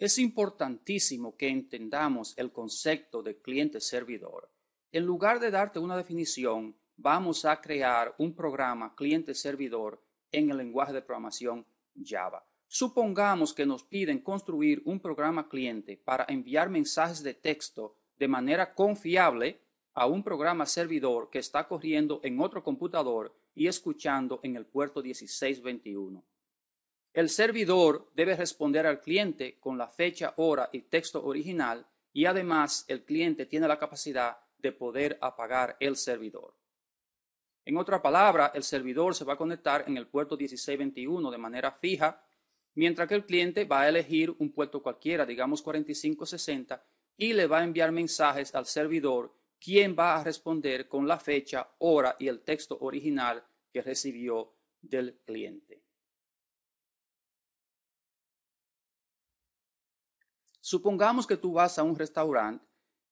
Es importantísimo que entendamos el concepto de cliente-servidor. En lugar de darte una definición, vamos a crear un programa cliente-servidor en el lenguaje de programación Java. Supongamos que nos piden construir un programa cliente para enviar mensajes de texto de manera confiable a un programa servidor que está corriendo en otro computador y escuchando en el puerto 1621. El servidor debe responder al cliente con la fecha, hora y texto original y además el cliente tiene la capacidad de poder apagar el servidor. En otra palabra, el servidor se va a conectar en el puerto 1621 de manera fija, mientras que el cliente va a elegir un puerto cualquiera, digamos 4560, y le va a enviar mensajes al servidor, quien va a responder con la fecha, hora y el texto original que recibió del cliente. Supongamos que tú vas a un restaurante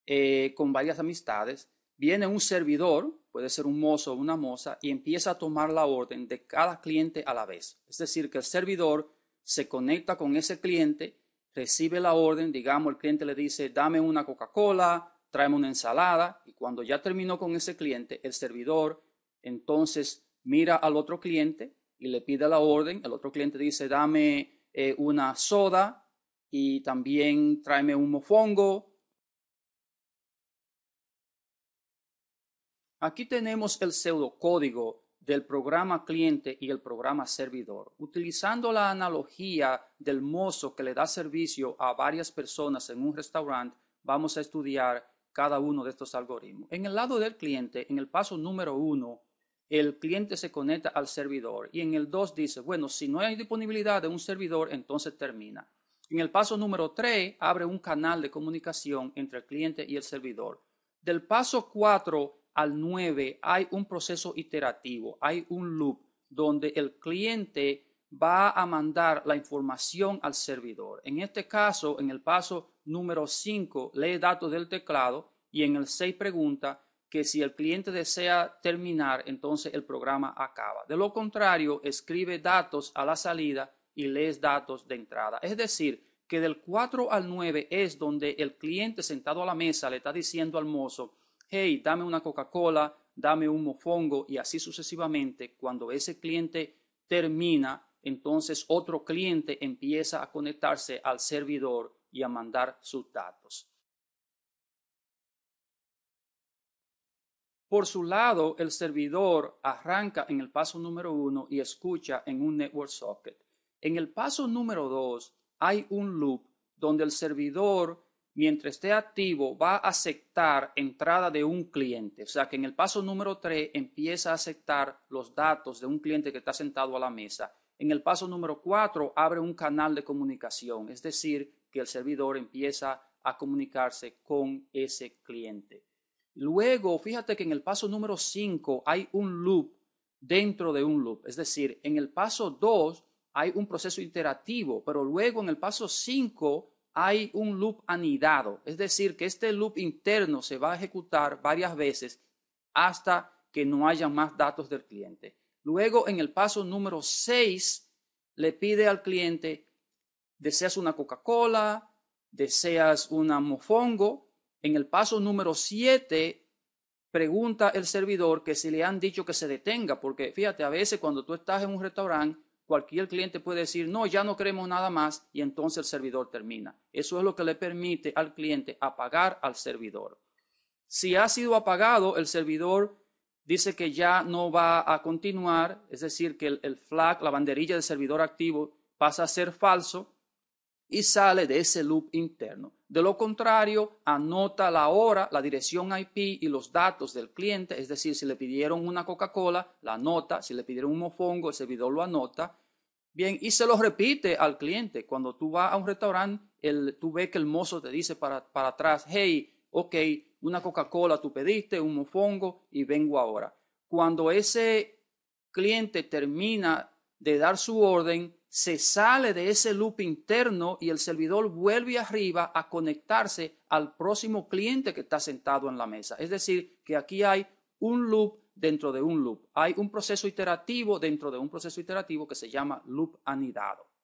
eh, con varias amistades, viene un servidor, puede ser un mozo o una moza, y empieza a tomar la orden de cada cliente a la vez. Es decir, que el servidor se conecta con ese cliente, recibe la orden, digamos, el cliente le dice, dame una Coca-Cola, tráeme una ensalada, y cuando ya terminó con ese cliente, el servidor entonces mira al otro cliente y le pide la orden, el otro cliente dice, dame eh, una soda, y también tráeme un mofongo. Aquí tenemos el pseudocódigo del programa cliente y el programa servidor. Utilizando la analogía del mozo que le da servicio a varias personas en un restaurante, vamos a estudiar cada uno de estos algoritmos. En el lado del cliente, en el paso número uno, el cliente se conecta al servidor y en el dos dice, bueno, si no hay disponibilidad de un servidor, entonces termina. En el paso número 3, abre un canal de comunicación entre el cliente y el servidor. Del paso 4 al 9 hay un proceso iterativo, hay un loop donde el cliente va a mandar la información al servidor. En este caso, en el paso número 5, lee datos del teclado y en el 6 pregunta que si el cliente desea terminar, entonces el programa acaba. De lo contrario, escribe datos a la salida y lees datos de entrada. Es decir, que del 4 al 9 es donde el cliente sentado a la mesa le está diciendo al mozo, hey, dame una Coca-Cola, dame un mofongo y así sucesivamente. Cuando ese cliente termina, entonces otro cliente empieza a conectarse al servidor y a mandar sus datos. Por su lado, el servidor arranca en el paso número uno y escucha en un network socket. En el paso número dos, hay un loop donde el servidor, mientras esté activo, va a aceptar entrada de un cliente. O sea que en el paso número tres empieza a aceptar los datos de un cliente que está sentado a la mesa. En el paso número cuatro, abre un canal de comunicación, es decir, que el servidor empieza a comunicarse con ese cliente. Luego, fíjate que en el paso número cinco, hay un loop dentro de un loop, es decir, en el paso dos, hay un proceso iterativo, pero luego en el paso 5 hay un loop anidado, es decir, que este loop interno se va a ejecutar varias veces hasta que no haya más datos del cliente. Luego, en el paso número 6, le pide al cliente, deseas una Coca-Cola, deseas un mofongo. En el paso número 7, pregunta el servidor que si le han dicho que se detenga, porque fíjate, a veces cuando tú estás en un restaurante, cualquier cliente puede decir, no, ya no queremos nada más y entonces el servidor termina. Eso es lo que le permite al cliente apagar al servidor. Si ha sido apagado, el servidor dice que ya no va a continuar, es decir, que el, flag, la banderilla del servidor activo, pasa a ser falso y sale de ese loop interno. De lo contrario, anota la hora, la dirección IP y los datos del cliente, es decir, si le pidieron una Coca-Cola, la anota, si le pidieron un mofongo, el servidor lo anota. Bien, y se lo repite al cliente. Cuando tú vas a un restaurante, tú ves que el mozo te dice para, para atrás, hey, ok, una Coca-Cola tú pediste, un mofongo y vengo ahora. Cuando ese cliente termina de dar su orden, se sale de ese loop interno y el servidor vuelve arriba a conectarse al próximo cliente que está sentado en la mesa. Es decir, que aquí hay un loop dentro de un loop. Hay un proceso iterativo dentro de un proceso iterativo que se llama loop anidado.